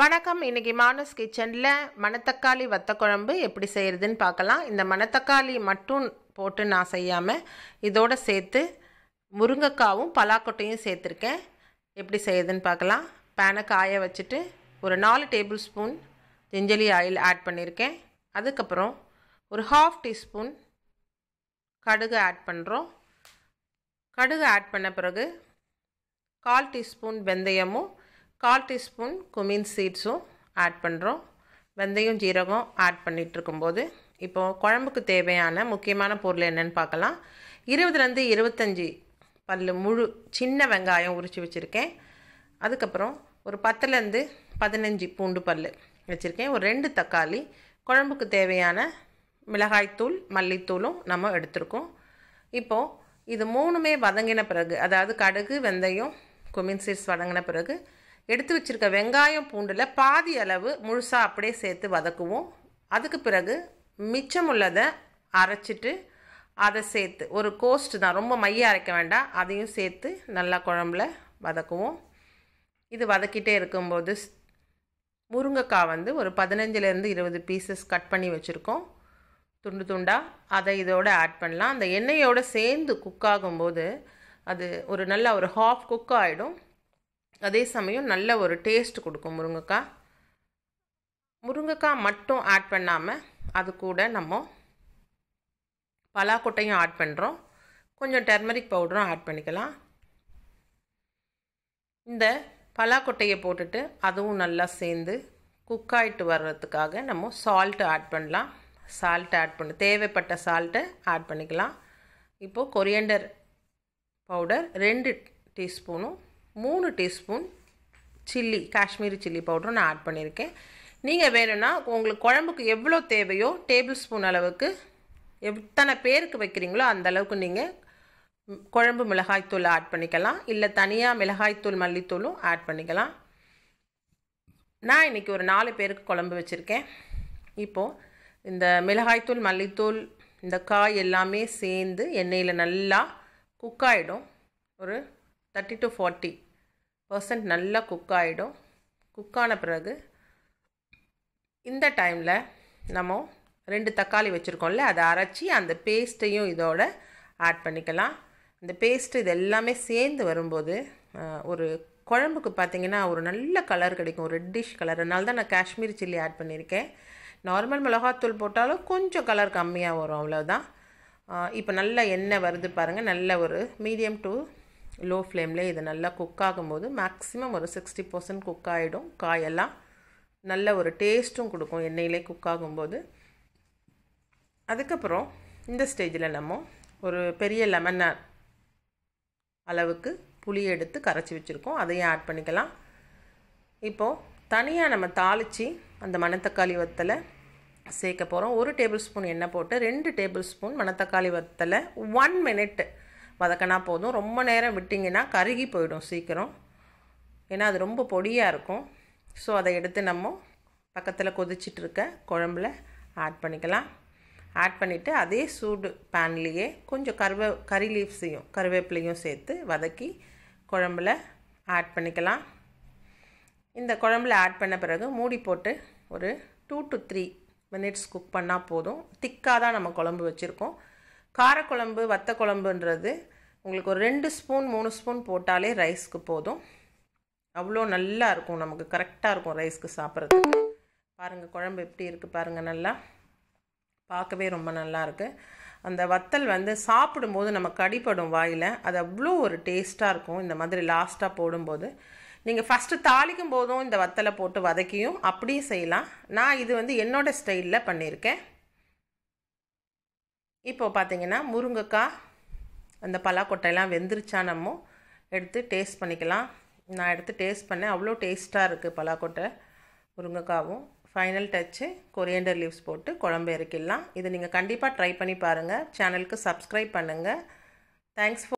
வணக்கம் இன்னைக்கு மானஸ் கிச்சனில் மணத்தக்காளி வத்த குழம்பு எப்படி செய்கிறதுன்னு பார்க்கலாம் இந்த மணத்தக்காளி மட்டும் போட்டு நான் செய்யாமல் இதோடு சேர்த்து முருங்கைக்காவும் பலாக்கொட்டையும் சேர்த்துருக்கேன் எப்படி செய்யுதுன்னு பார்க்கலாம் பேனை காய வச்சுட்டு ஒரு நாலு tablespoon gingelly oil add பண்ணியிருக்கேன் அதுக்கப்புறம் ஒரு ஹாஃப் டீஸ்பூன் கடுகு ஆட் பண்ணுறோம் கடுகு ஆட் பண்ண பிறகு கால் டீஸ்பூன் வெந்தயமும் கால் டீஸ்பூன் குமின் சீட்ஸும் ஆட் பண்ணுறோம் வெந்தயம் ஜீரகம் ஆட் பண்ணிகிட்ருக்கும்போது இப்போது குழம்புக்கு தேவையான முக்கியமான பொருள் என்னென்னு பார்க்கலாம் இருபதுலேருந்து இருபத்தஞ்சி பல் முழு சின்ன வெங்காயம் உரித்து வச்சுருக்கேன் அதுக்கப்புறம் ஒரு பத்துலேருந்து பதினஞ்சு பூண்டு பல் வச்சுருக்கேன் ஒரு ரெண்டு தக்காளி குழம்புக்கு தேவையான மிளகாய்த்தூள் மல்லித்தூளும் நம்ம எடுத்திருக்கோம் இப்போது இது மூணுமே வதங்கின பிறகு அதாவது கடுகு வெந்தயம் குமின் சீட்ஸ் வதங்கின பிறகு எடுத்து வச்சுருக்க வெங்காயம் பூண்டில் பாதி அளவு முழுசாக அப்படியே சேர்த்து வதக்குவோம் அதுக்கு பிறகு மிச்சமுள்ளதை அரைச்சிட்டு அதை சேர்த்து ஒரு கோஸ்ட் தான் ரொம்ப மைய அரைக்க வேண்டாம் அதையும் சேர்த்து நல்லா குழம்புல வதக்குவோம் இது வதக்கிட்டே இருக்கும்போது முருங்கைக்காய் வந்து ஒரு பதினஞ்சுலேருந்து இருபது பீசஸ் கட் பண்ணி வச்சுருக்கோம் துண்டு துண்டாக அதை இதோடு ஆட் பண்ணலாம் அந்த எண்ணெயோடு சேர்ந்து குக் ஆகும்போது அது ஒரு நல்ல ஒரு ஹாஃப் குக் ஆகிடும் அதே சமயம் நல்ல ஒரு டேஸ்ட் கொடுக்கும் முருங்கைக்காய் முருங்கைக்காய் மட்டும் ஆட் பண்ணாமல் அது கூட நம்ம பலாக்கொட்டையும் ஆட் பண்ணுறோம் கொஞ்சம் டர்மரிக் பவுடரும் ஆட் பண்ணிக்கலாம் இந்த பலாக்கொட்டையை போட்டுட்டு அதுவும் நல்லா சேர்ந்து குக் ஆகிட்டு வர்றதுக்காக நம்ம சால்ட்டு ஆட் பண்ணலாம் சால்ட் ஆட் பண்ண தேவைப்பட்ட சால்ட்டை ஆட் பண்ணிக்கலாம் இப்போது கொரியண்டர் பவுடர் ரெண்டு டீஸ்பூனும் மூணு டீஸ்பூன் சில்லி காஷ்மீரி சில்லி பவுடரும் நான் ஆட் பண்ணியிருக்கேன் நீங்கள் வேணும்னா உங்களுக்கு குழம்புக்கு எவ்வளோ தேவையோ டேபிள் ஸ்பூன் அளவுக்கு எத்தனை பேருக்கு வைக்கிறீங்களோ அந்த அளவுக்கு நீங்கள் குழம்பு மிளகாய்த்தூள் ஆட் பண்ணிக்கலாம் இல்லை தனியாக மிளகாய்த்தூள் மல்லித்தூளும் ஆட் பண்ணிக்கலாம் நான் இன்றைக்கி ஒரு நாலு பேருக்கு குழம்பு வச்சுருக்கேன் இப்போது இந்த மிளகாய்த்தூள் மல்லித்தூள் இந்த காய் எல்லாமே சேர்ந்து எண்ணெயில் நல்லா குக் ஆகிடும் ஒரு தேர்ட்டி டு ஃபார்ட்டி பர்சன்ட் நல்லா குக் ஆகிடும் குக்கான பிறகு இந்த டைமில் நம்ம ரெண்டு தக்காளி வச்சுருக்கோம்ல அதை அரைச்சி அந்த பேஸ்ட்டையும் இதோட ஆட் பண்ணிக்கலாம் இந்த பேஸ்ட்டு இது எல்லாமே சேர்ந்து வரும்போது ஒரு குழம்புக்கு பார்த்திங்கன்னா ஒரு நல்ல கலர் கிடைக்கும் ஒரு ரெட்டிஷ் கலர் அதனால தான் நான் காஷ்மீர் சில்லி ஆட் பண்ணியிருக்கேன் நார்மல் மிளகாத்தூள் போட்டாலும் கொஞ்சம் கலர் கம்மியாக வரும் அவ்வளோதான் இப்போ நல்லா எண்ணெய் வருது பாருங்கள் நல்ல ஒரு மீடியம் டு லோ ஃப்ளேமில் இது நல்லா குக் ஆகும்போது மேக்ஸிமம் ஒரு சிக்ஸ்டி பர்சன்ட் குக் ஆகிடும் காயெல்லாம் நல்ல ஒரு டேஸ்ட்டும் கொடுக்கும் எண்ணெயிலே குக் ஆகும்போது அதுக்கப்புறம் இந்த ஸ்டேஜில் நம்ம ஒரு பெரிய லெமன் அளவுக்கு புளி எடுத்து கரைச்சி வச்சுருக்கோம் அதையும் ஆட் பண்ணிக்கலாம் இப்போது தனியாக நம்ம தாளித்து அந்த மணத்தக்காளி வத்தலை சேர்க்க போகிறோம் ஒரு டேபிள் ஸ்பூன் எண்ணெய் போட்டு ரெண்டு டேபிள் ஸ்பூன் மணத்தக்காளி வத்தலை ஒன் மினிட் வதக்கினா போதும் ரொம்ப நேரம் விட்டிங்கன்னா கருகி போயிடும் சீக்கிரம் ஏன்னா அது ரொம்ப பொடியாக இருக்கும் ஸோ அதை எடுத்து நம்ம பக்கத்தில் கொதிச்சிட்ருக்க குழம்புல ஆட் பண்ணிக்கலாம் ஆட் பண்ணிவிட்டு அதே சூடு பேன்லேயே கொஞ்சம் கருவே கறி லீவ்ஸையும் கருவேப்பிலையும் சேர்த்து வதக்கி குழம்புல ஆட் பண்ணிக்கலாம் இந்த குழம்புல ஆட் பண்ண பிறகு மூடி போட்டு ஒரு two to three minutes cook பண்ணால் போதும் திக்காக தான் நம்ம குழம்பு வச்சுருக்கோம் காரக்குழம்பு வத்த குழம்புன்றது உங்களுக்கு ஒரு ரெண்டு ஸ்பூன் மூணு ஸ்பூன் போட்டாலே ரைஸ்க்கு போதும் அவ்வளோ நல்லா இருக்கும் நமக்கு கரெக்டாக இருக்கும் ரைஸ்க்கு சாப்பிட்றது பாருங்கள் குழம்பு எப்படி இருக்குது பாருங்கள் நல்லா பார்க்கவே ரொம்ப நல்லா இருக்குது அந்த வத்தல் வந்து சாப்பிடும்போது நம்ம கடிப்படும் வாயில் அது அவ்வளோ ஒரு டேஸ்ட்டாக இருக்கும் இந்த மாதிரி லாஸ்ட்டாக போடும்போது நீங்கள் ஃபஸ்ட்டு தாளிக்கும் போதும் இந்த வத்தலை போட்டு வதக்கியும் அப்படியும் செய்யலாம் நான் இது வந்து என்னோடய ஸ்டைலில் பண்ணியிருக்கேன் இப்போது பார்த்திங்கன்னா முருங்கைக்காய் அந்த பலாக்கொட்டையெல்லாம் வெந்துருச்சா நம்ம எடுத்து டேஸ்ட் பண்ணிக்கலாம் நான் எடுத்து டேஸ்ட் பண்ணேன் அவ்வளோ டேஸ்ட்டாக இருக்குது பலாக்கொட்டை முருங்கைக்காவும் ஃபைனல் டச்சு கொரியண்டர் லீவ்ஸ் போட்டு குழம்பு இறக்கிடலாம் இதை நீங்கள் கண்டிப்பாக ட்ரை பண்ணி பாருங்கள் சேனலுக்கு சப்ஸ்கிரைப் பண்ணுங்கள் தேங்க்ஸ் ஃபார்